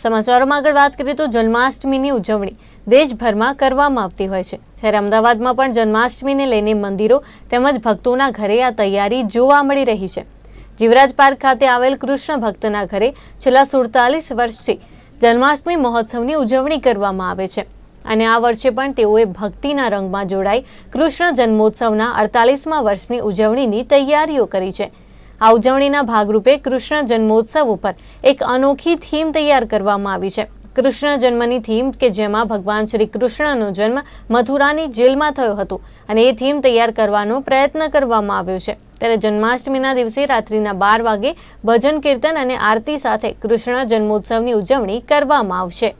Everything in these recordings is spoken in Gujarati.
સમાચારોમાં આગળ વાત કરીએ તો જન્માષ્ટમીની ઉજવણી દેશભરમાં કરવામાં આવતી હોય છે ત્યારે અમદાવાદમાં પણ જન્માષ્ટમીને લઈને મંદિરો તેમજ ભક્તોના ઘરે આ તૈયારી જોવા મળી રહી છે જીવરાજ પાર્ક ખાતે આવેલ કૃષ્ણ ભક્તના ઘરે છેલ્લા સુડતાલીસ વર્ષથી જન્માષ્ટમી મહોત્સવની ઉજવણી કરવામાં આવે છે અને આ વર્ષે પણ તેઓએ ભક્તિના રંગમાં જોડાઈ કૃષ્ણ જન્મોત્સવના અડતાલીસમાં વર્ષની ઉજવણીની તૈયારીઓ કરી છે આ ઉજવણીના ભાગરૂપે કૃષ્ણ જન્મોત્સવ ઉપર એક અનોખી થીમ તૈયાર કરવામાં આવી છે કૃષ્ણ જન્મની થીમ કે જેમાં ભગવાન શ્રી કૃષ્ણનો જન્મ મથુરાની જેલમાં થયો હતો અને એ થીમ તૈયાર કરવાનો પ્રયત્ન કરવામાં આવ્યો છે ત્યારે જન્માષ્ટમીના દિવસે રાત્રિના બાર વાગે ભજન કીર્તન અને આરતી સાથે કૃષ્ણ જન્મોત્સવની ઉજવણી કરવામાં આવશે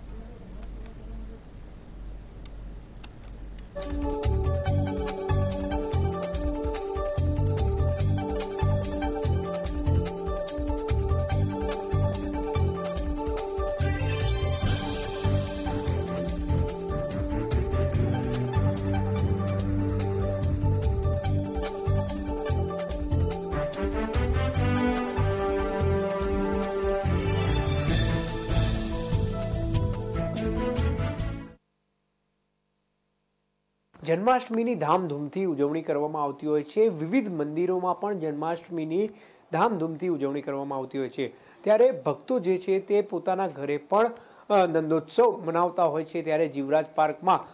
જન્માષ્ટમીની ધામધૂમથી ઉજવણી કરવામાં આવતી હોય છે વિવિધ મંદિરોમાં પણ જન્માષ્ટમીની ધામધૂમથી ઉજવણી કરવામાં આવતી હોય છે ત્યારે ભક્તો જે છે તે પોતાના ઘરે પણ નંદોત્સવ મનાવતા હોય છે ત્યારે જીવરાજ પાર્કમાં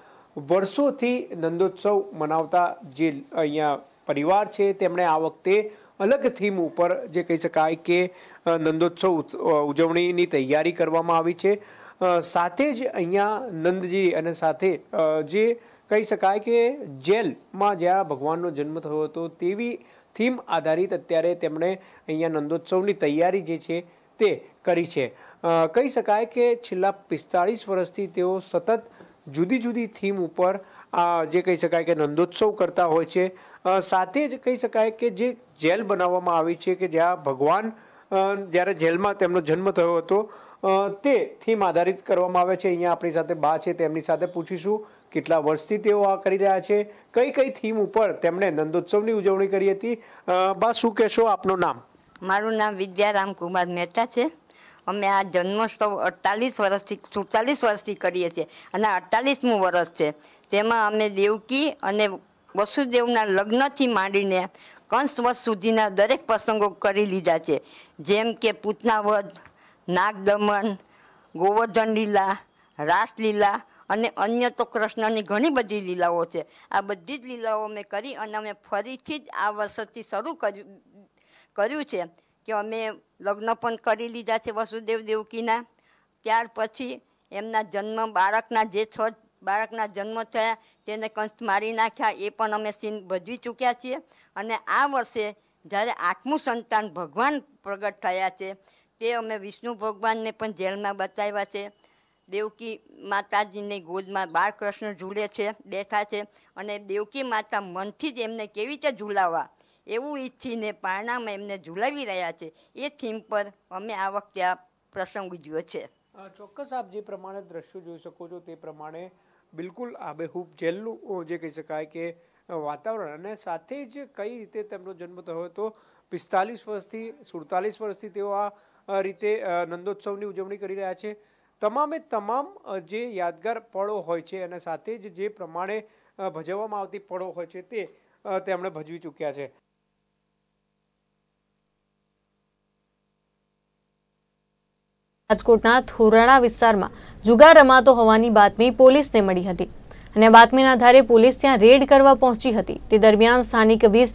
વર્ષોથી નંદોત્સવ મનાવતા જે અહીંયા પરિવાર છે તેમણે આ વખતે અલગ થીમ ઉપર જે કહી શકાય કે નંદોત્સવ ઉજવણીની તૈયારી કરવામાં આવી છે સાથે જ અહીંયા નંદજી અને સાથે જે કહી શકાય કે જેલમાં જ્યાં ભગવાનનો જન્મ થયો હતો તેવી થીમ આધારિત અત્યારે તેમણે અહીંયા નંદોત્સવની તૈયારી જે છે તે કરી છે કહી શકાય કે છેલ્લા પિસ્તાળીસ વર્ષથી તેઓ સતત જુદી જુદી થીમ ઉપર જે કહી શકાય કે નંદોત્સવ કરતા હોય છે સાથે જ કહી શકાય કે જે જેલ બનાવવામાં આવી છે કે જ્યાં ભગવાન જ્યારે જેલમાં તેમનો જન્મ થયો હતો તે થીમ આધારિત કરવામાં આવે છે અહીંયા આપણી સાથે બા છે તેમની સાથે પૂછીશું કેટલા વર્ષથી તેઓ આ કરી રહ્યા છે કઈ કઈ થીમ ઉપર તેમણે નંદોત્સવની ઉજવણી કરી હતી બા શું કહેશો આપનું નામ મારું નામ વિદ્યારામ કુમાર મહેતા છે અમે આ જન્મોત્સવ અડતાલીસ વર્ષથી સુડતાલીસ વર્ષથી કરીએ છીએ અને અડતાલીસમું વર્ષ છે તેમાં અમે દેવકી અને વસુદેવના લગ્નથી માંડીને કંસ વર્ષ સુધીના દરેક પ્રસંગો કરી લીધા છે જેમ કે પૂતનાવધ નાગદમન ગોવર્ધન લીલા રાસલીલા અને અન્ય તો કૃષ્ણની ઘણી બધી લીલાઓ છે આ બધી જ લીલાઓ અમે કરી અને અમે ફરીથી જ આ વર્ષથી શરૂ કર્યું કર્યું છે કે અમે લગ્ન પણ કરી લીધા છે વસુદેવ દેવકીના ત્યાર પછી એમના જન્મ બાળકના જે છ બાળકના જન્મ થયા તેને કંસ મારી નાખ્યા એ પણ અમે સીન ભજવી ચૂક્યા છીએ અને આ વર્ષે જ્યારે આઠમું સંતાન ભગવાન પ્રગટ થયા છે તે અમે વિષ્ણુ ભગવાનને પણ જેલમાં બતાવ્યા છે દેવકી માતાજીની ગોદમાં બાળકૃષ્ણ ઝૂલે છે બેઠા છે અને દેવકી માતા મનથી જ એમને કેવી રીતે ઝૂલાવવા એવું ઈચ્છીને પારણામાં એમને ઝુલાવી રહ્યા છે એ થીમ પર અમે આ વખતે આ પ્રસંગ ઉજવ્યો છે ચોક્કસ આપ જે પ્રમાણે દ્રશ્યો જોઈ શકો છો તે પ્રમાણે બિલકુલ આબેહૂબ જેલનું જે કહી શકાય કે વાતાવરણ અને સાથે જ કઈ રીતે તેમનો જન્મ થયો હતો પિસ્તાલીસ વર્ષથી સુડતાલીસ વર્ષથી તેઓ આ રીતે નંદોત્સવની ઉજવણી કરી રહ્યા છે તમામે તમામ જે યાદગાર પળો હોય છે અને સાથે જ જે પ્રમાણે ભજવવામાં આવતી પળો હોય છે તે તેમણે ભજવી ચૂક્યા છે રાજકોટના થોરાણા વિસ્તારમાં જુગાર રમાતો હોવાની બાતમી પોલીસને મળી હતી અને બાતમીના આધારે પોલીસ ત્યાં રેડ કરવા પહોંચી હતી તે દરમિયાન સ્થાનિક વીસથી